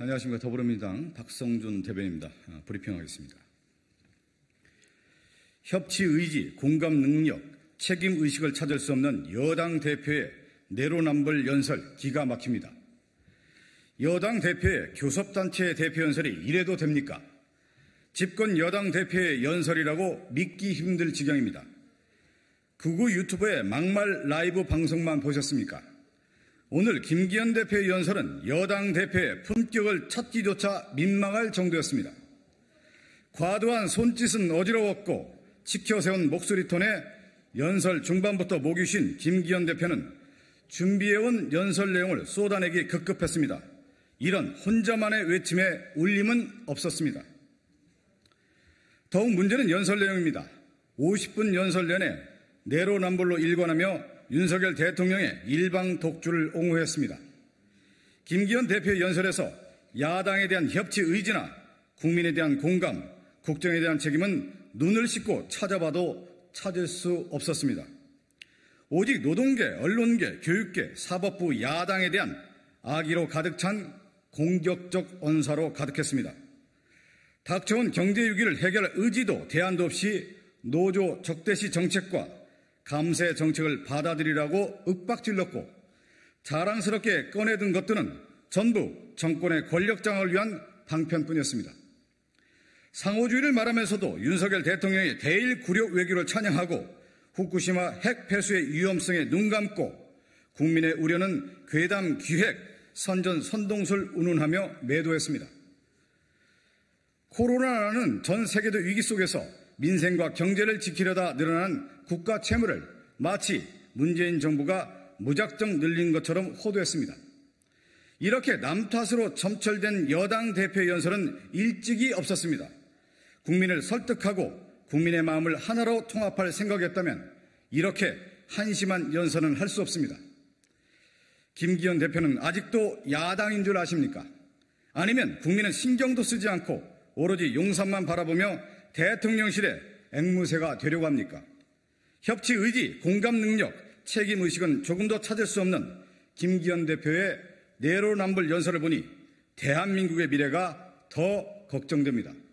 안녕하십니까 더불어민주당 박성준 대변입니다. 아, 브리핑하겠습니다. 협치 의지, 공감 능력, 책임 의식을 찾을 수 없는 여당 대표의 내로남불 연설 기가 막힙니다. 여당 대표의 교섭단체 의 대표 연설이 이래도 됩니까? 집권 여당 대표의 연설이라고 믿기 힘들 지경입니다. 그우 유튜브의 막말 라이브 방송만 보셨습니까? 오늘 김기현 대표의 연설은 여당 대표의 품격을 찾기조차 민망할 정도였습니다. 과도한 손짓은 어지러웠고 지켜세운 목소리 톤에 연설 중반부터 목이 쉰 김기현 대표는 준비해온 연설 내용을 쏟아내기 급급했습니다. 이런 혼자만의 외침에 울림은 없었습니다. 더욱 문제는 연설 내용입니다. 50분 연설 내내 내로남불로 일관하며 윤석열 대통령의 일방 독주를 옹호했습니다. 김기현 대표의 연설에서 야당에 대한 협치 의지나 국민에 대한 공감, 국정에 대한 책임은 눈을 씻고 찾아봐도 찾을 수 없었습니다. 오직 노동계, 언론계, 교육계, 사법부 야당에 대한 악의로 가득 찬 공격적 언사로 가득했습니다. 닥쳐온 경제 위기를 해결할 의지도 대안도 없이 노조 적대시 정책과 감세 정책을 받아들이라고 윽박질렀고 자랑스럽게 꺼내든 것들은 전부 정권의 권력장악을 위한 방편뿐이었습니다. 상호주의를 말하면서도 윤석열 대통령이 대일 구려 외교를 찬양하고 후쿠시마 핵 폐수의 위험성에 눈 감고 국민의 우려는 괴담 기획, 선전 선동술 운운하며 매도했습니다. 코로나라는 전세계도 위기 속에서 민생과 경제를 지키려다 늘어난 국가 채무를 마치 문재인 정부가 무작정 늘린 것처럼 호도했습니다. 이렇게 남 탓으로 점철된 여당 대표 연설은 일찍이 없었습니다. 국민을 설득하고 국민의 마음을 하나로 통합할 생각이었다면 이렇게 한심한 연설은 할 수 없습니다. 김기현 대표는 아직도 야당인 줄 아십니까? 아니면 국민은 신경도 쓰지 않고 오로지 용산만 바라보며 대통령실의 앵무새가 되려고 합니까? 협치 의지, 공감 능력, 책임 의식은 조금도 찾을 수 없는 김기현 대표의 내로남불 연설을 보니 대한민국의 미래가 더 걱정됩니다.